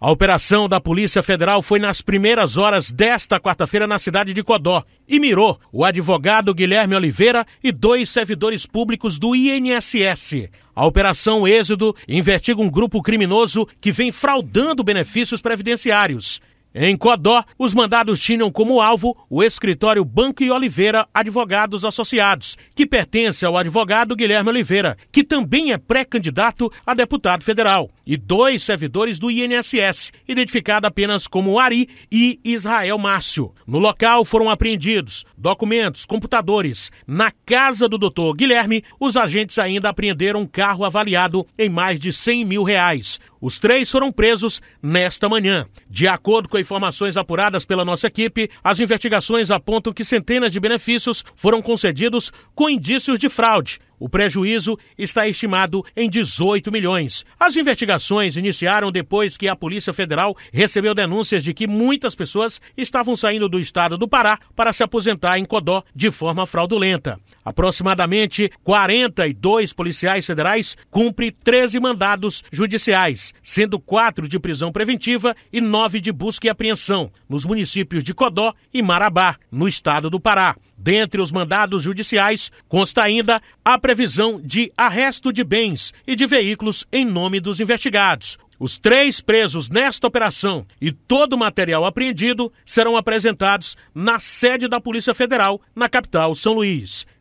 A operação da Polícia Federal foi nas primeiras horas desta quarta-feira na cidade de Codó e mirou o advogado Guilherme Oliveira e dois servidores públicos do INSS. A Operação Êxodo investiga um grupo criminoso que vem fraudando benefícios previdenciários. Em Codó, os mandados tinham como alvo o escritório Banco e Oliveira Advogados Associados, que pertence ao advogado Guilherme Oliveira, que também é pré-candidato a deputado federal, e dois servidores do INSS, identificado apenas como Ari e Israel Márcio. No local foram apreendidos documentos, computadores. Na casa do doutor Guilherme, os agentes ainda apreenderam um carro avaliado em mais de 100 mil reais, os três foram presos nesta manhã. De acordo com informações apuradas pela nossa equipe, as investigações apontam que centenas de benefícios foram concedidos com indícios de fraude o prejuízo está estimado em 18 milhões. As investigações iniciaram depois que a Polícia Federal recebeu denúncias de que muitas pessoas estavam saindo do estado do Pará para se aposentar em Codó de forma fraudulenta. Aproximadamente 42 policiais federais cumprem 13 mandados judiciais, sendo quatro de prisão preventiva e nove de busca e apreensão nos municípios de Codó e Marabá, no estado do Pará. Dentre os mandados judiciais, consta ainda a previsão de arresto de bens e de veículos em nome dos investigados. Os três presos nesta operação e todo o material apreendido serão apresentados na sede da Polícia Federal, na capital, São Luís.